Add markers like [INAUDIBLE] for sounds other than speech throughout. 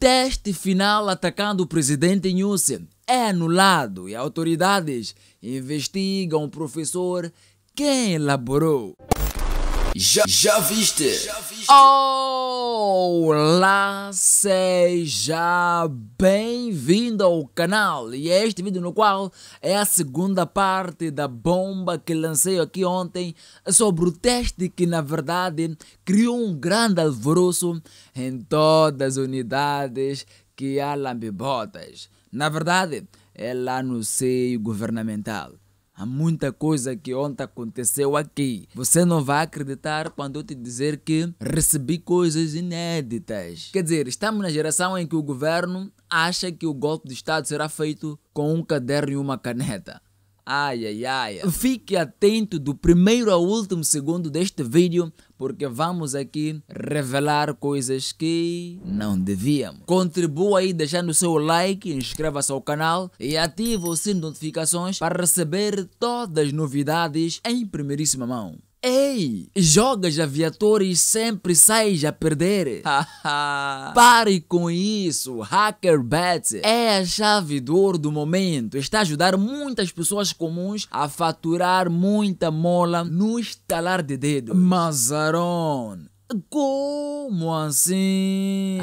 Teste final atacando o presidente Nhusse é anulado e autoridades investigam o professor quem elaborou. Já, já viste? Olá, seja bem-vindo ao canal e é este vídeo no qual é a segunda parte da bomba que lancei aqui ontem sobre o teste que na verdade criou um grande alvoroço em todas as unidades que há lambibotas. Na verdade, é lá no seio governamental. Há muita coisa que ontem aconteceu aqui. Você não vai acreditar quando eu te dizer que recebi coisas inéditas. Quer dizer, estamos na geração em que o governo acha que o golpe de Estado será feito com um caderno e uma caneta. Ai, ai, ai. Fique atento do primeiro ao último segundo deste vídeo, porque vamos aqui revelar coisas que não devíamos. Contribua aí deixando o seu like, inscreva-se ao canal e ative o sino de notificações para receber todas as novidades em primeiríssima mão. Ei, jogas aviadores sempre sais a perder. Pare com isso, Hacker HackerBet é a chave de ouro do momento. Está a ajudar muitas pessoas comuns a faturar muita mola no estalar de dedos. Mazaron. Como assim?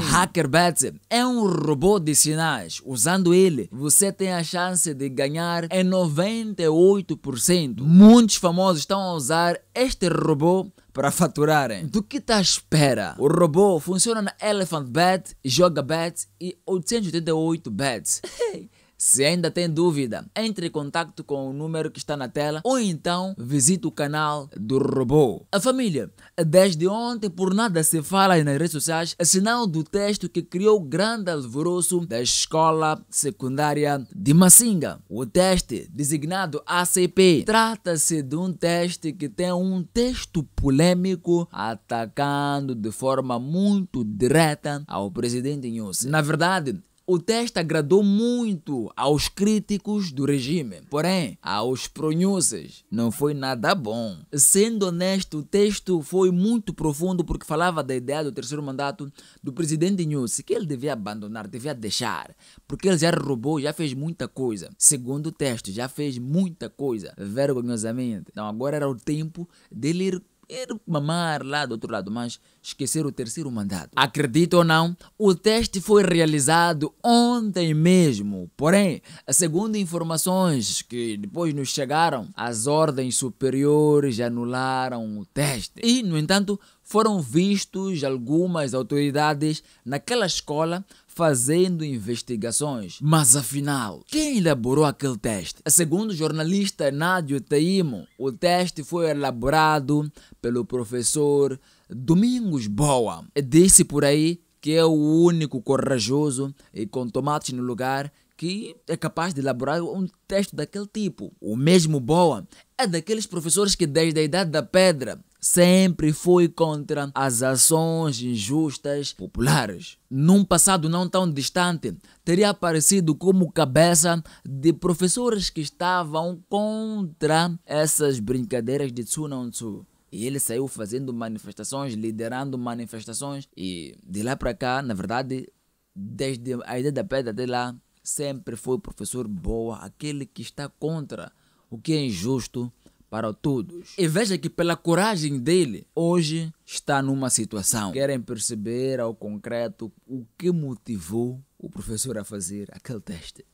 Bats é um robô de sinais. Usando ele, você tem a chance de ganhar em 98%. Muitos famosos estão a usar este robô para faturarem. Do que está à espera? O robô funciona na Elephant Bet, Joga Bats e 888 Bats. [LAUGHS] Se ainda tem dúvida, entre em contato com o número que está na tela ou então visite o canal do robô. A família, desde ontem por nada se fala nas redes sociais, é sinal do texto que criou grande alvoroço da escola secundária de Massinga. O teste, designado ACP, trata-se de um teste que tem um texto polêmico atacando de forma muito direta ao presidente Inhouse. Na verdade, o texto agradou muito aos críticos do regime, porém, aos pronhuses não foi nada bom. Sendo honesto, o texto foi muito profundo porque falava da ideia do terceiro mandato do presidente Nussi, que ele devia abandonar, devia deixar, porque ele já roubou, já fez muita coisa. Segundo o texto, já fez muita coisa, vergonhosamente. Então agora era o tempo dele ir ir mamar lá do outro lado, mas esquecer o terceiro mandato. Acredita ou não, o teste foi realizado ontem mesmo. Porém, segundo informações que depois nos chegaram, as ordens superiores anularam o teste. E, no entanto, foram vistos algumas autoridades naquela escola fazendo investigações. Mas afinal, quem elaborou aquele teste? Segundo o jornalista Nádio Taimo, o teste foi elaborado pelo professor Domingos Boa. É Disse por aí que é o único corajoso e com tomates no lugar que é capaz de elaborar um teste daquele tipo. O mesmo Boa é daqueles professores que desde a idade da pedra sempre foi contra as ações injustas populares. Num passado não tão distante, teria aparecido como cabeça de professores que estavam contra essas brincadeiras de Tsu Tsu. E ele saiu fazendo manifestações, liderando manifestações. E de lá para cá, na verdade, desde a Idade da Pedra até lá, sempre foi professor boa, aquele que está contra o que é injusto para todos. E veja que pela coragem dele, hoje está numa situação. Querem perceber ao concreto o que motivou o professor a fazer aquele teste?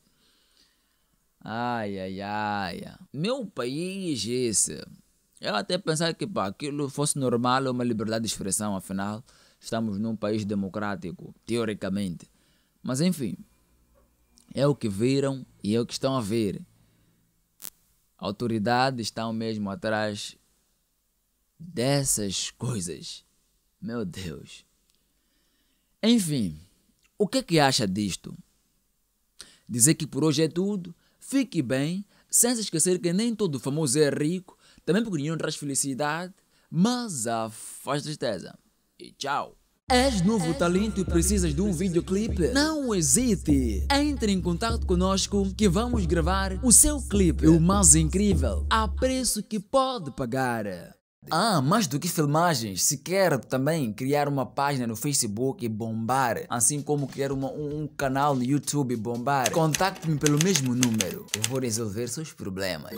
Ai, ai, ai. Meu país esse. Eu até pensava que pá, aquilo fosse normal, é uma liberdade de expressão, afinal, estamos num país democrático, teoricamente. Mas enfim, é o que viram e é o que estão a ver autoridades estão mesmo atrás dessas coisas. Meu Deus. Enfim, o que é que acha disto? Dizer que por hoje é tudo, fique bem, sem se esquecer que nem todo famoso é rico, também porque nenhum traz felicidade, mas a faz tristeza. E tchau! És novo talento e precisas de um videoclipe? Não hesite! Entre em contato conosco que vamos gravar o seu clipe, o mais incrível, a preço que pode pagar. Ah, mais do que filmagens, se quer também criar uma página no Facebook e bombar, assim como criar uma, um, um, canal no YouTube e bombar, contacte-me pelo mesmo número. Eu vou resolver seus problemas.